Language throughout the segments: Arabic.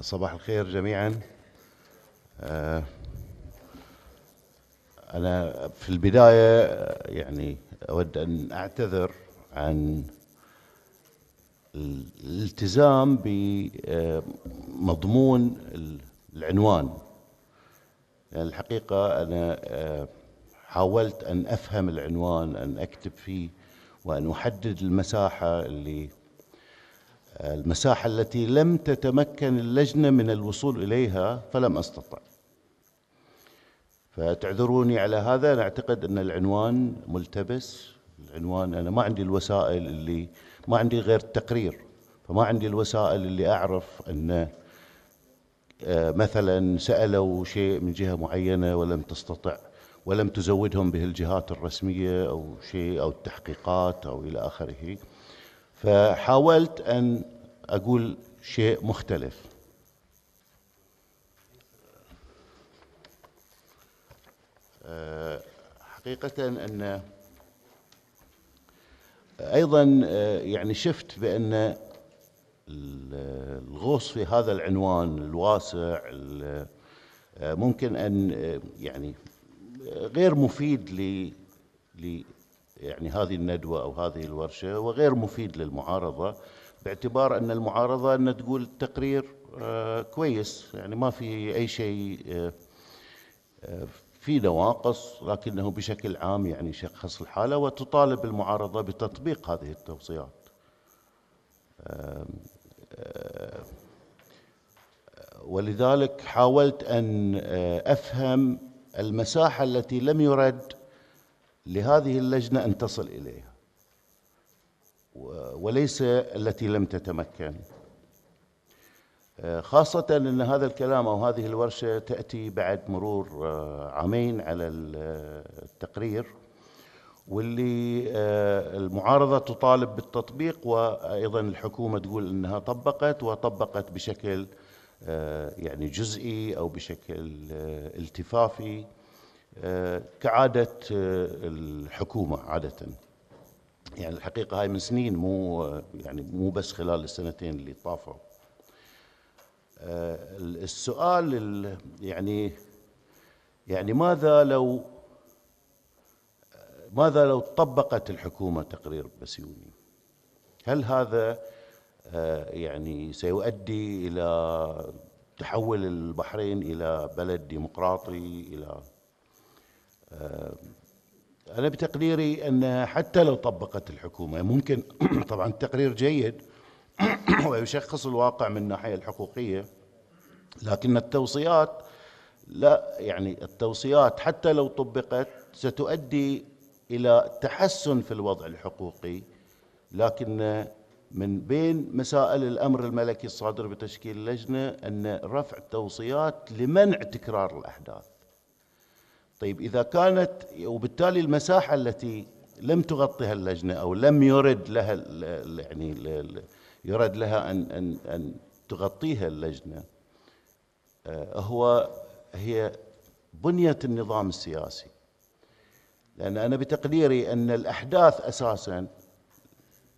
صباح الخير جميعا آه، أنا في البداية آه، يعني أود أن أعتذر عن الالتزام بمضمون آه، العنوان يعني الحقيقة أنا حاولت أن أفهم العنوان أن أكتب فيه وأن أحدد المساحة اللي المساحة التي لم تتمكن اللجنة من الوصول إليها فلم أستطع فتعذروني على هذا نعتقد أن العنوان ملتبس العنوان أنا ما عندي الوسائل اللي ما عندي غير التقرير فما عندي الوسائل اللي أعرف أن آه، مثلا سألوا شيء من جهة معينة ولم تستطع ولم تزودهم به الجهات الرسمية أو شيء أو التحقيقات أو إلى آخره فحاولت أن أقول شيء مختلف آه، حقيقة أن أيضا آه، يعني شفت بأن الغوص في هذا العنوان الواسع آه، ممكن أن يعني غير مفيد يعني هذه الندوة أو هذه الورشة وغير مفيد للمعارضة باعتبار أن المعارضة أن تقول التقرير آه، كويس يعني ما في أي شيء آه، آه، في نواقص لكنه بشكل عام يعني شخص الحالة وتطالب المعارضة بتطبيق هذه التوصيات ولذلك حاولت أن أفهم المساحة التي لم يرد لهذه اللجنة أن تصل إليها وليس التي لم تتمكن آه، خاصة أن هذا الكلام أو هذه الورشة تأتي بعد مرور آه، عامين على آه، التقرير واللي المعارضة تطالب بالتطبيق وأيضا الحكومة تقول أنها طبقت وطبقت بشكل يعني جزئي أو بشكل التفافي كعادة آه، الحكومة عادة يعني الحقيقة هاي من سنين مو آه، يعني مو بس خلال السنتين اللي طافوا آه، السؤال يعني يعني ماذا لو ماذا لو طبقت الحكومة تقرير بسيوني هل هذا يعني سيؤدي إلى تحول البحرين إلى بلد ديمقراطي إلى آه، أنا بتقديري أن حتى لو طبقت الحكومة ممكن طبعا التقرير جيد ويشخص الواقع من الناحية الحقوقية لكن التوصيات لا يعني التوصيات حتى لو طبقت ستؤدي إلى تحسن في الوضع الحقوقي لكن من بين مسائل الأمر الملكي الصادر بتشكيل اللجنة أن رفع توصيات لمنع تكرار الأحداث طيب إذا كانت وبالتالي المساحة التي لم تغطيها اللجنة أو لم يرد لها يعني يرد لها أن أن أن تغطيها اللجنة آه، هو هي بنية النظام السياسي لأن أنا بتقديري أن الأحداث أساسا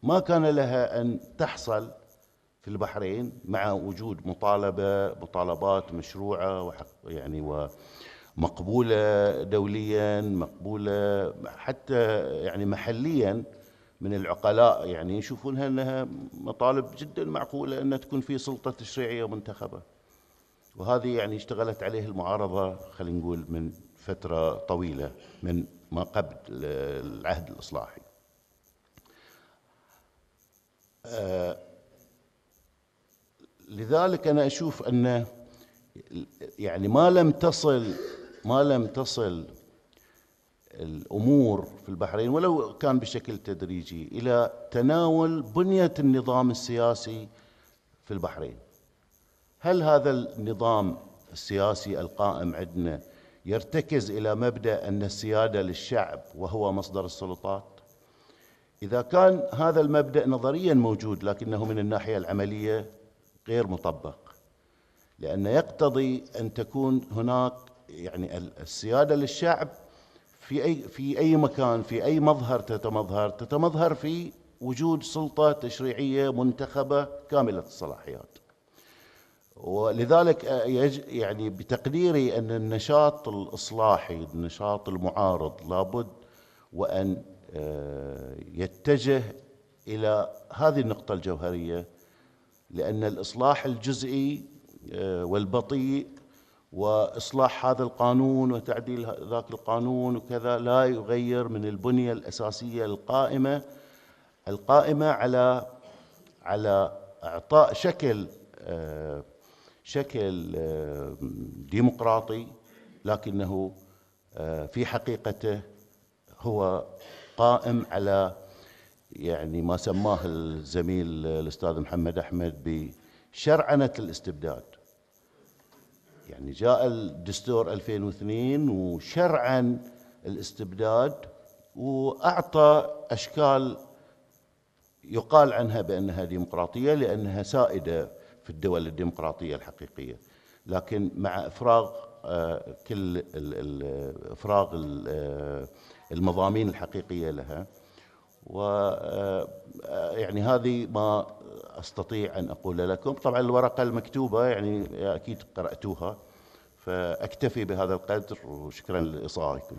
ما كان لها أن تحصل في البحرين مع وجود مطالبة مطالبات مشروعة وحق يعني و مقبولة دوليا مقبولة حتى يعني محليا من العقلاء يعني يشوفونها أنها مطالب جدا معقولة أن تكون في سلطة تشريعية منتخبة وهذه يعني اشتغلت عليه المعارضة خلينا نقول من فترة طويلة من ما قبل العهد الإصلاحي آه، لذلك أنا أشوف أن يعني ما لم تصل ما لم تصل الامور في البحرين ولو كان بشكل تدريجي الى تناول بنيه النظام السياسي في البحرين. هل هذا النظام السياسي القائم عندنا يرتكز الى مبدا ان السياده للشعب وهو مصدر السلطات؟ اذا كان هذا المبدا نظريا موجود لكنه من الناحيه العمليه غير مطبق لان يقتضي ان تكون هناك يعني السياده للشعب في اي في اي مكان في اي مظهر تتمظهر تتمظهر في وجود سلطه تشريعيه منتخبه كامله الصلاحيات. ولذلك آه، يعني بتقديري ان النشاط الاصلاحي، النشاط المعارض لابد وان آه، يتجه الى هذه النقطه الجوهريه لان الاصلاح الجزئي آه، والبطيء واصلاح هذا القانون وتعديل ذاك القانون وكذا لا يغير من البنيه الاساسيه القائمه القائمه على على اعطاء شكل آه، شكل آه، ديمقراطي لكنه آه، في حقيقته هو قائم على يعني ما سماه الزميل الاستاذ محمد احمد بشرعنه الاستبداد يعني جاء الدستور 2002 وشرعا الاستبداد واعطى اشكال يقال عنها بانها ديمقراطيه لانها سائده في الدول الديمقراطيه الحقيقيه لكن مع افراغ آه، كل افراغ آه، المضامين الحقيقيه لها و آه، يعني هذه ما استطيع ان اقول لكم طبعا الورقه المكتوبه يعني اكيد قراتوها فاكتفي بهذا القدر وشكرا لاصغائكم